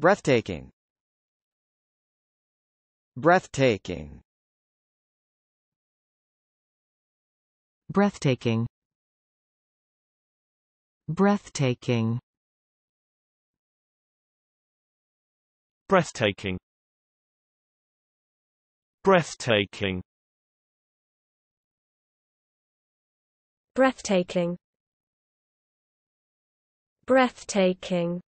breathtaking breathtaking breathtaking breathtaking breathtaking breathtaking breathtaking breathtaking